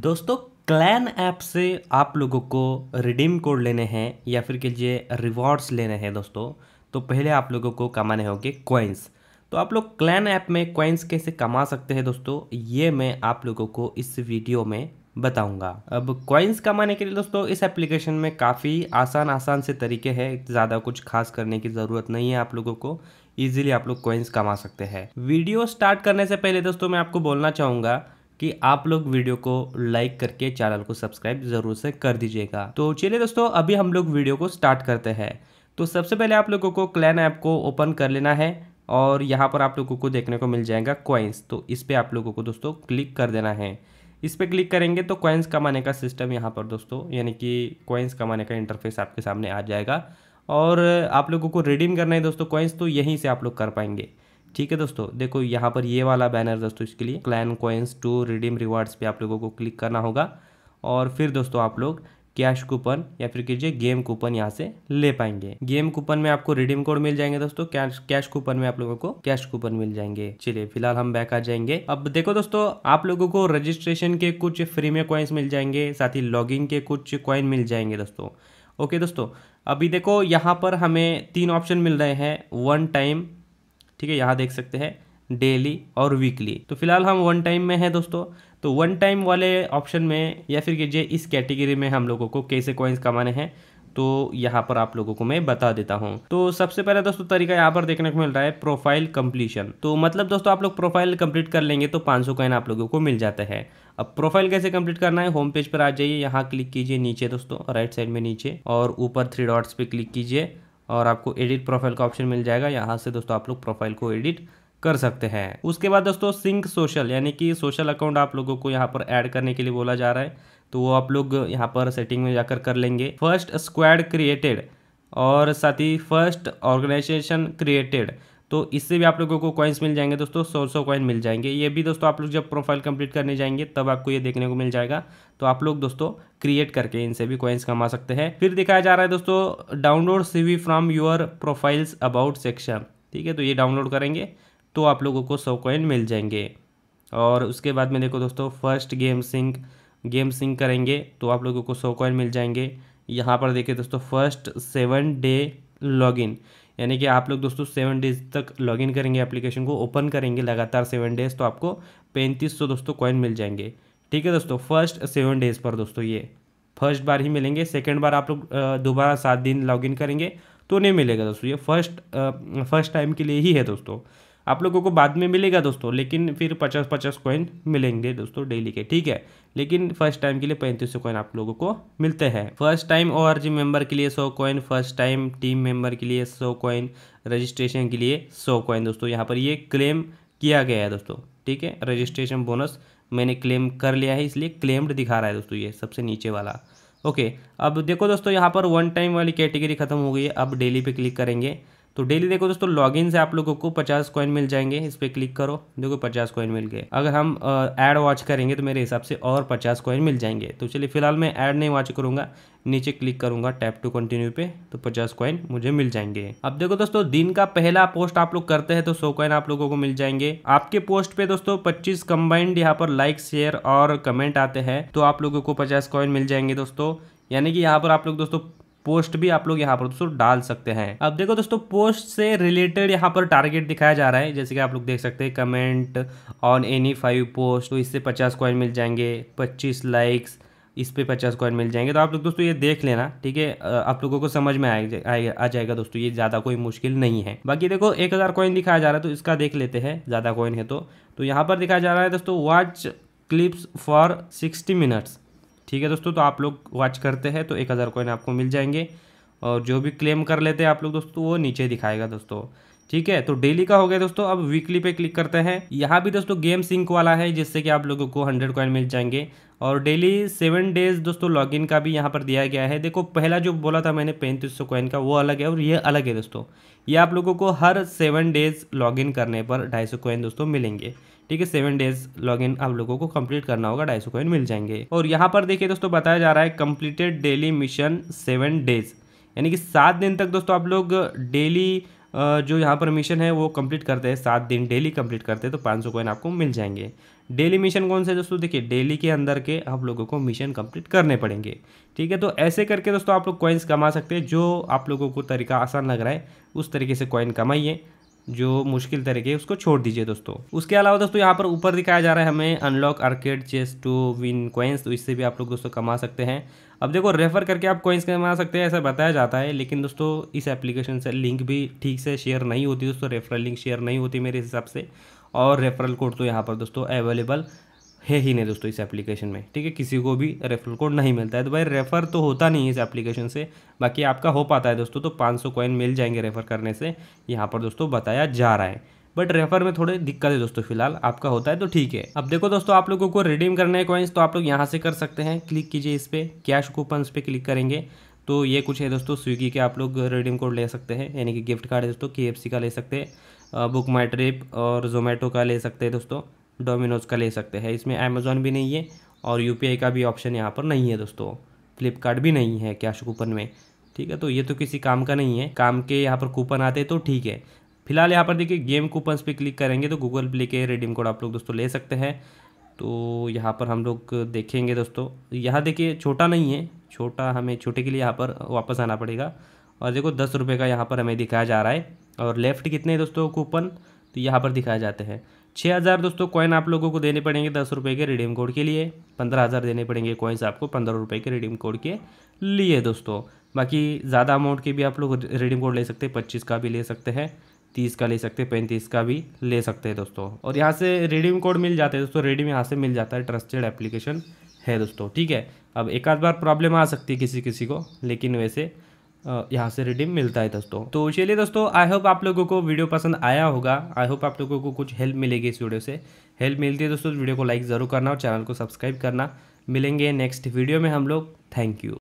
दोस्तों clan app से आप लोगों को रिडीम कोड लेने हैं या फिर कीजिए रिवॉर्ड्स लेने हैं दोस्तों तो पहले आप लोगों को कमाने होंगे कॉइन्स तो आप लोग क्लैन ऐप में कॉइन्स कैसे कमा सकते हैं दोस्तों ये मैं आप लोगों को इस वीडियो में बताऊंगा अब कॉइन्स कमाने के लिए दोस्तों इस एप्लीकेशन में काफ़ी आसान आसान से तरीके हैं ज़्यादा कुछ खास करने की ज़रूरत नहीं है आप लोगों को ईजिली आप लोग कॉइन्स कमा सकते हैं वीडियो स्टार्ट करने से पहले दोस्तों मैं आपको बोलना चाहूँगा कि आप लोग वीडियो को लाइक करके चैनल को सब्सक्राइब जरूर से कर दीजिएगा तो चलिए दोस्तों अभी हम लोग वीडियो को स्टार्ट करते हैं तो सबसे पहले आप लोगों को क्लैन ऐप को ओपन कर लेना है और यहाँ पर आप लोगों को देखने को मिल जाएगा क्वाइंस तो इस पर आप लोगों को दोस्तों क्लिक कर देना है इस पर क्लिक करेंगे तो क्वाइंस कमाने का सिस्टम यहाँ पर दोस्तों यानी कि क्वाइंस कमाने का इंटरफेस आपके सामने आ जाएगा और आप लोगों को रिडीम करना है दोस्तों क्वाइंस तो यहीं से आप लोग कर पाएंगे ठीक है दोस्तों देखो यहाँ पर ये वाला बैनर दोस्तों इसके लिए clan coins to redeem rewards पे आप लोगों को क्लिक करना होगा और फिर दोस्तों आप लोग कैश कूपन या फिर कीजिए गेम कूपन यहाँ से ले पाएंगे गेम कूपन में आपको रिडीम कोड मिल जाएंगे दोस्तों कैश कैश कूपन में आप लोगों को कैश कूपन मिल जाएंगे चलिए फिलहाल हम बैक आ जाएंगे अब देखो दोस्तों आप लोगों को रजिस्ट्रेशन के कुछ फ्री में कॉइन्स मिल जाएंगे साथ ही लॉगिंग के कुछ कॉइन मिल जाएंगे दोस्तों ओके दोस्तों अभी देखो यहाँ पर हमें तीन ऑप्शन मिल रहे हैं वन टाइम ठीक है यहाँ देख सकते हैं डेली और वीकली तो फिलहाल हम वन टाइम में हैं दोस्तों तो वन टाइम वाले ऑप्शन में या फिर कीजिए इस कैटेगरी में हम लोगों को कैसे कॉइन्स कमाने हैं तो यहाँ पर आप लोगों को मैं बता देता हूँ तो सबसे पहले दोस्तों तरीका यहाँ पर देखने को मिल रहा है प्रोफाइल कंप्लीशन तो मतलब दोस्तों आप लोग प्रोफाइल कंप्लीट कर लेंगे तो 500 सौ कॉइन आप लोगों को मिल जाता है अब प्रोफाइल कैसे कंप्लीट करना है होम पेज पर आ जाइए यहाँ क्लिक कीजिए नीचे दोस्तों राइट साइड में नीचे और ऊपर थ्री डॉट्स पे क्लिक कीजिए और आपको एडिट प्रोफाइल का ऑप्शन मिल जाएगा यहाँ से दोस्तों आप लोग प्रोफाइल को एडिट कर सकते हैं उसके बाद दोस्तों सिंक सोशल यानी कि सोशल अकाउंट आप लोगों को यहाँ पर ऐड करने के लिए बोला जा रहा है तो वो आप लोग यहाँ पर सेटिंग में जाकर कर लेंगे फर्स्ट स्क्वाड क्रिएटेड और साथ ही फर्स्ट ऑर्गेनाइजेशन क्रिएटेड तो इससे भी आप लोगों को कॉइन्स मिल जाएंगे दोस्तों सौ सौ कॉइन मिल जाएंगे ये भी दोस्तों आप लोग जब प्रोफाइल कंप्लीट करने जाएंगे तब आपको ये देखने को मिल जाएगा तो आप लोग दोस्तों क्रिएट करके इनसे भी कॉइन्स कमा सकते हैं फिर दिखाया जा रहा है दोस्तों download see from your profiles about section ठीक है तो ये डाउनलोड करेंगे तो आप लोगों को सौ कॉइन मिल जाएंगे और उसके बाद में देखो दोस्तों first game sync game sync करेंगे तो आप लोगों को सौ कॉइन मिल जाएंगे यहाँ पर देखिए दोस्तों फर्स्ट सेवन डे लॉगिन यानी कि आप लोग दोस्तों सेवन डेज तक लॉगिन करेंगे एप्लीकेशन को ओपन करेंगे लगातार सेवन डेज तो आपको पैंतीस सौ दोस्तों कॉइन मिल जाएंगे ठीक है दोस्तों फर्स्ट सेवन डेज पर दोस्तों ये फर्स्ट बार ही मिलेंगे सेकेंड बार आप लोग दोबारा सात दिन लॉगिन करेंगे तो नहीं मिलेगा दोस्तों ये फर्स्ट फर्स्ट टाइम के लिए ही है दोस्तों आप लोगों को बाद में मिलेगा दोस्तों लेकिन फिर पचास पचास कॉइन मिलेंगे दोस्तों डेली के ठीक है लेकिन फर्स्ट टाइम के लिए पैंतीस सौ कॉइन आप लोगों को मिलते हैं फर्स्ट टाइम ओ मेंबर के लिए सौ coin first time team member के लिए सौ कॉइन रजिस्ट्रेशन के लिए सौ कॉइन दोस्तों यहाँ पर ये क्लेम किया गया है दोस्तों ठीक है रजिस्ट्रेशन बोनस मैंने क्लेम कर लिया है इसलिए क्लेम्ड दिखा रहा है दोस्तों ये सबसे नीचे वाला ओके अब देखो दोस्तों यहाँ पर वन टाइम वाली कैटेगरी खत्म हो गई है अब डेली पे क्लिक करेंगे तो डेली देखो दोस्तों लॉगिन से आप लोगों को पचास कॉइन मिल जाएंगे इस पर क्लिक करो देखो पचास कॉइन मिल गए अगर हम ऐड वॉच करेंगे तो मेरे हिसाब से और पचास कॉइन मिल जाएंगे तो चलिए फिलहाल मैं ऐड नहीं वॉच करूँगा नीचे क्लिक करूंगा टैप टू कंटिन्यू पे तो पचास कॉइन मुझे मिल जाएंगे अब देखो दोस्तों दिन का पहला पोस्ट आप लोग करते हैं तो सौ कॉइन आप लोगों को मिल जाएंगे आपके पोस्ट पे दोस्तों पच्चीस कंबाइंड यहाँ पर लाइक शेयर और कमेंट आते हैं तो आप लोगों को पचास कॉइन मिल जाएंगे दोस्तों यानी कि यहाँ पर आप लोग दोस्तों पोस्ट भी आप लोग यहाँ पर दोस्तों डाल सकते हैं अब देखो दोस्तों पोस्ट से रिलेटेड यहाँ पर टारगेट दिखाया जा रहा है जैसे कि आप लोग देख सकते हैं comment on any five post तो इससे पचास कॉइन मिल जाएंगे पच्चीस लाइक्स इस पर पचास कॉइन मिल जाएंगे तो आप लोग दोस्तों ये देख लेना ठीक है आप लोगों को समझ में आए आ जाएगा दोस्तों ये ज़्यादा कोई मुश्किल नहीं है बाकी देखो एक हज़ार कॉइन दिखाया जा रहा है तो इसका देख लेते हैं ज़्यादा कॉइन है तो, तो यहाँ पर दिखाया जा रहा है दोस्तों watch clips for sixty minutes ठीक है दोस्तों तो आप लोग वॉच करते हैं तो एक हज़ार कोइन आपको मिल जाएंगे और जो भी क्लेम कर लेते हैं आप लोग दोस्तों वो नीचे दिखाएगा दोस्तों ठीक है तो डेली का हो गया दोस्तों अब वीकली पे क्लिक करते हैं यहाँ भी दोस्तों गेम सिंक वाला है जिससे कि आप लोगों को हंड्रेड कॉइन मिल जाएंगे और डेली सेवन डेज दोस्तों लॉगिन का भी यहाँ पर दिया गया है देखो पहला जो बोला था मैंने पैंतीस सौ कॉइन का वो अलग है और ये अलग है दोस्तों ये आप लोगों को हर सेवन डेज इन करने पर ढाई सौ कॉइन दोस्तों मिलेंगे ठीक है सेवन डेज लॉगिन आप लोगों को कंप्लीट करना होगा ढाई कॉइन मिल जाएंगे और यहाँ पर देखिए दोस्तों बताया जा रहा है completed daily mission seven days यानी कि सात दिन तक दोस्तों आप लोग डेली जो यहाँ पर मिशन है वो कंप्लीट करते हैं सात दिन डेली कंप्लीट करते हैं तो पाँच सौ कॉइन आपको मिल जाएंगे डेली मिशन कौन से दोस्तों देखिए डेली के अंदर के आप लोगों को मिशन कंप्लीट करने पड़ेंगे ठीक है तो ऐसे करके दोस्तों आप लोग कॉइन्स कमा सकते हैं जो आप लोगों को तरीका आसान लग रहा है उस तरीके से कॉइन कमाइए जो मुश्किल तरीके है उसको छोड़ दीजिए दोस्तों उसके अलावा दोस्तों यहाँ पर ऊपर दिखाया जा रहा है हमें unlock arcade chess to win coins तो इससे भी आप लोग दोस्तों कमा सकते हैं अब देखो रेफर करके आप कोइंस कमा सकते हैं ऐसा बताया जाता है लेकिन दोस्तों इस एप्लीकेशन से लिंक भी ठीक से शेयर नहीं होती दोस्तों रेफरल लिंक शेयर नहीं होती मेरे हिसाब से और रेफरल कोड तो यहाँ पर दोस्तों अवेलेबल है ही नहीं दोस्तों इस एप्लीकेशन में ठीक है किसी को भी रेफरल कोड नहीं मिलता है तो भाई रेफ़र तो होता नहीं है इस एप्लीकेशन से बाकी आपका हो पाता है दोस्तों तो 500 सौ कॉइन मिल जाएंगे रेफ़र करने से यहाँ पर दोस्तों बताया जा रहा है बट रेफर में थोड़े दिक्कत है दोस्तों फिलहाल आपका होता है तो ठीक है अब देखो दोस्तों आप लोगों को रिडीम करने है कॉइन्स तो आप लोग यहाँ से कर सकते हैं क्लिक कीजिए इस पर कैश कूपन पे क्लिक करेंगे तो ये कुछ है दोस्तों स्विगी के आप लोग रिडीम कोड ले सकते हैं यानी कि गिफ्ट कार्ड है दोस्तों के का ले सकते हैं बुक माई ट्रिप और जोमेटो का ले सकते हैं दोस्तों डोमिनोज़ का ले सकते हैं इसमें अमेज़ोन भी नहीं है और यू का भी ऑप्शन यहाँ पर नहीं है दोस्तों फ्लिपकार्ट भी नहीं है कैश कूपन में ठीक है तो ये तो किसी काम का नहीं है काम के यहाँ पर कूपन आते तो ठीक है फिलहाल यहाँ पर देखिए गेम कूपन्स पे क्लिक करेंगे तो गूगल प्ले के रिडीम कोड आप लोग दोस्तों ले सकते हैं तो यहाँ पर हम लोग देखेंगे दोस्तों यहाँ देखिए छोटा नहीं है छोटा हमें छोटे के लिए यहाँ पर वापस आना पड़ेगा और देखो दस रुपये का यहाँ पर हमें दिखाया जा रहा है और लेफ़्ट कितने दोस्तों कूपन तो यहाँ पर दिखाए जाते हैं छः हज़ार दोस्तों कॉइन आप लोगों को देने पड़ेंगे दस रुपये के रिडीम कोड के लिए पंद्रह हज़ार देने पड़ेंगे कॉइन्स आपको पंद्रह रुपये के रिडीम कोड के लिए दोस्तों बाकी ज़्यादा अमाउंट के भी आप लोग रिडीम कोड ले सकते हैं पच्चीस का भी ले सकते हैं तीस का ले सकते हैं पैंतीस का भी ले सकते हैं दोस्तों और यहाँ से रिडीम कोड मिल जाते हैं दोस्तों रिडीम यहाँ से मिल जाता है ट्रस्टेड एप्लीकेशन है दोस्तों ठीक है अब एक आध बार प्रॉब्लम आ सकती है किसी किसी को लेकिन वैसे यहाँ से रिडीम मिलता है दोस्तों तो चलिए दोस्तों आई होप आप लोगों को वीडियो पसंद आया होगा आई होप आप लोगों को कुछ हेल्प मिलेगी इस वीडियो से हेल्प मिलती है दोस्तों वीडियो तो को लाइक ज़रूर करना और चैनल को सब्सक्राइब करना मिलेंगे नेक्स्ट वीडियो में हम लोग थैंक यू